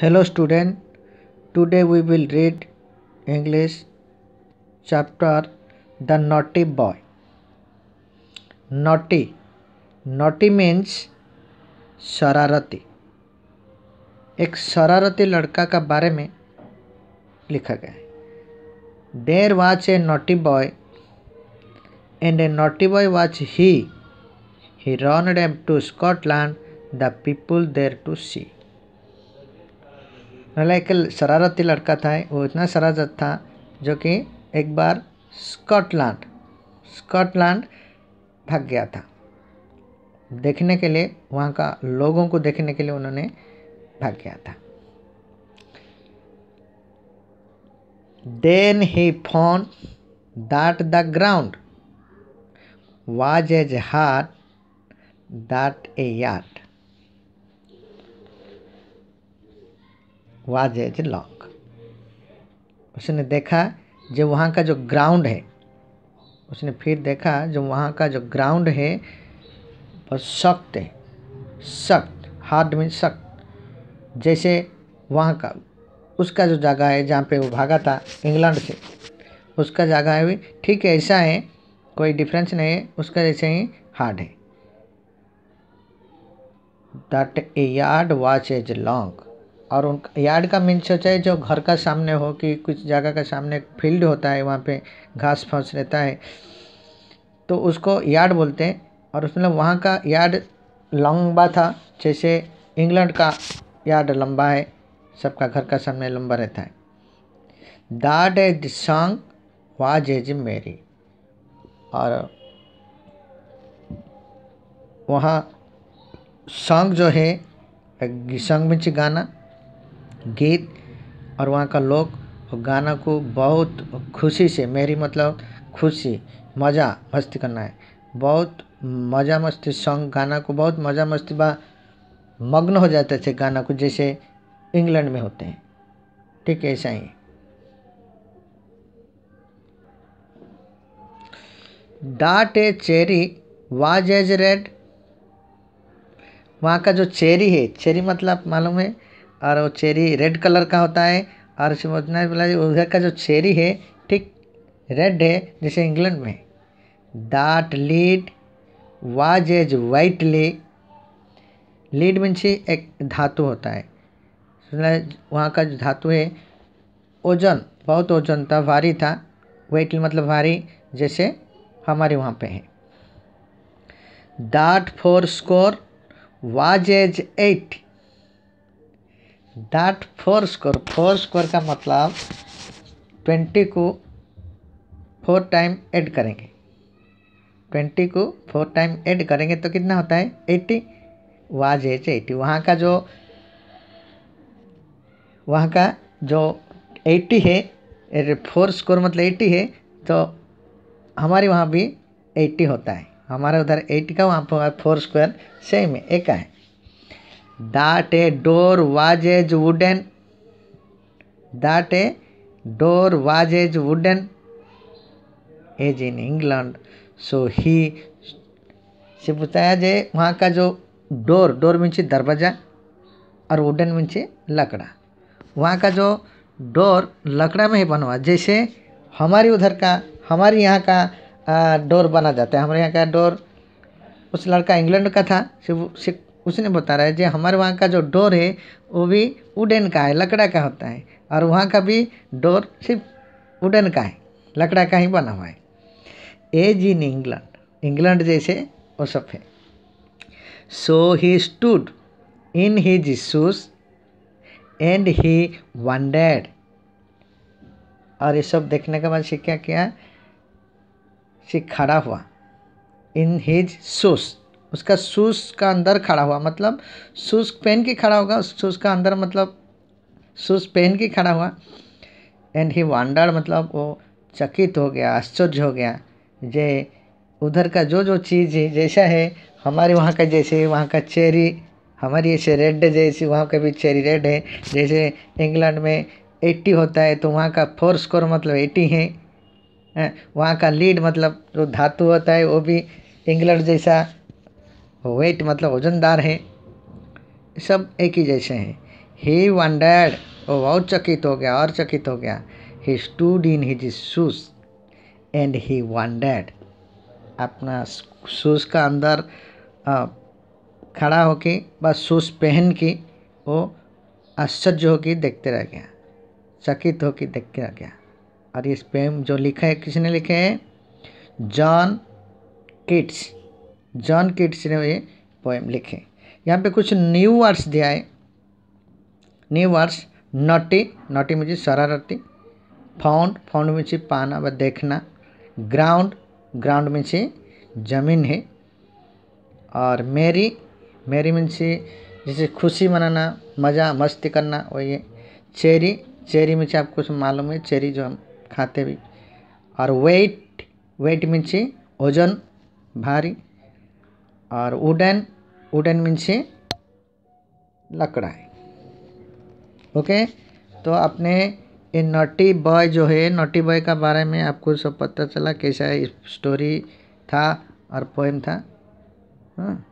hello student today we will read english chapter the naughty boy naughty naughty means शरारती एक शरारती लड़का का बारे में लिखा गया है there was a naughty boy and a naughty boy was he he ran them to Scotland the people there to see मतलब एक शरारती लड़का था वो इतना शरारत था जो कि एक बार स्कॉटलैंड स्कॉटलैंड भाग गया था देखने के लिए वहाँ का लोगों को देखने के लिए उन्होंने भाग गया था then he found that the ground was as hard that a yard was as long उसने देखा जो वहाँ का जो ग्राउंड है उसने फिर देखा जो वहाँ का जो ग्राउंड है वह सख्त है सख्त हार्ड में सख्त जैसे वहाँ का उसका जो जगह है जहाँ पे वो भागा था इंग्लैंड से उसका जगह है भी ठीक है ऐसा है कोई डिफरेंस नहीं है उसका जैसे ही हार्ड है that a yard was as long और उन यार्ड का मीन्स होता है जो घर का सामने हो कि कुछ जगह का सामने एक फील्ड होता है वहाँ पे घास फंस रहता है तो उसको यार्ड बोलते हैं और उसमें मतलब वहाँ का यार्ड लंबा था जैसे इंग्लैंड का यार्ड लंबा है सबका घर का सामने लंबा रहता है that is song was as merry और वहाँ सॉन्ग जो है संग में गाना गीत और वहाँ का लोग गाना को बहुत खुशी से मेरी मतलब खुशी मज़ा मस्ती करना है बहुत मज़ा मस्ती सॉन्ग गाना को बहुत मज़ा मस्ती बा मग्न हो जाते थे गाना को जैसे इंग्लैंड में होते हैं ठीक है ऐसा ही that a cherry was as red वहाँ का जो चेरी है चेरी मतलब मालूम है और वो चेरी रेड कलर का होता है और समझना बोला उधर का जो चेरी है ठीक रेड है जैसे इंग्लैंड में that lead was as white ली लीड मीन्स एक धातु होता है वहाँ का जो धातु है ओजन बहुत ओजन था भारी था वेट मतलब भारी जैसे हमारे वहाँ पे है that four score was as eight that four square four square का मतलब ट्वेंटी को फोर टाइम ऐड करेंगे ट्वेंटी को फोर टाइम ऐड करेंगे तो कितना होता है एट्टी वाज एच एटी वहाँ का जो वहाँ का जो एट्टी है फोर स्कोर मतलब एट्टी है तो हमारे वहाँ भी एट्टी होता है हमारे उधर एट्टी का वहाँ पर फोर स्क्वायर सेम है एक का है that a door was as wooden that a door was as wooden as in england so he से बताया जे वहाँ का जो डोर डोर मीन्स दरवाज़ा और वुडन मीन्स लकड़ा वहाँ का जो डोर लकड़ा में ही बना हुआ जैसे हमारी उधर का हमारे यहाँ का डोर बना जाता है हमारे यहाँ का डोर उस लड़का इंग्लैंड का था सिर्फ उसने बता रहा है जो हमारे वहाँ का जो डोर है वो भी उडेन का है लकड़ा का होता है और वहाँ का भी डोर सिर्फ वुडन का है लकड़ा का ही बना हुआ है एज इन इंग्लैंड इंग्लैंड जैसे वो सब है so he stood in his shoes and he wondered और ये सब देखने के बाद से क्या किया से खड़ा हुआ इन हीज शूज़ उसका शूज़ का अंदर खड़ा हुआ मतलब शूज़ पहन के खड़ा होगा शूज़ का अंदर मतलब शूज़ पहन के खड़ा हुआ एंड ही वांडर मतलब वो चकित हो गया आश्चर्य हो गया जे उधर का जो जो चीज़ है जैसा है हमारे वहाँ का जैसे वहाँ का चेरी हमारी ऐसे रेड जैसी वहाँ का भी चेरी रेड है जैसे इंग्लैंड में एट्टी होता है तो वहाँ का फोर स्कोर मतलब एट्टी है हाँ, वहाँ का लीड मतलब जो धातु होता है वो भी इंग्लैंड जैसा वेट मतलब वजनदार है सब एक ही जैसे हैं ही वंडर्ड वो बहुत चकित हो गया और चकित हो गया he stood in his shoes and he wondered अपना शूज का अंदर खड़ा होके बस शूज पहन के वो आश्चर्य होके देखते रह गया चकित होके देखते रह गया और ये पेम जो लिखा है किसने लिखे हैं जॉन किट्स जॉन किट्स ने ये पोएम लिखे यहाँ पे कुछ न्यू वर्ड्स दिया है न्यू वर्ड्स नटी नटी मुझे शरारती फाउंड फाउंड मुझे पाना व देखना ग्राउंड ग्राउंड में से जमीन है और मेरी मेरी में से जैसे खुशी मनाना मज़ा मस्ती करना और ये चेरी चेरी में से आपको मालूम है चेरी जो हम खाते भी और वेट वेट में से वजन भारी और वुडन वुडन मीन से लकड़ा है ओके तो अपने ये नटी बॉय जो है नटी बॉय का बारे में आपको सब पता चला कैसा स्टोरी था और पोएम था हाँ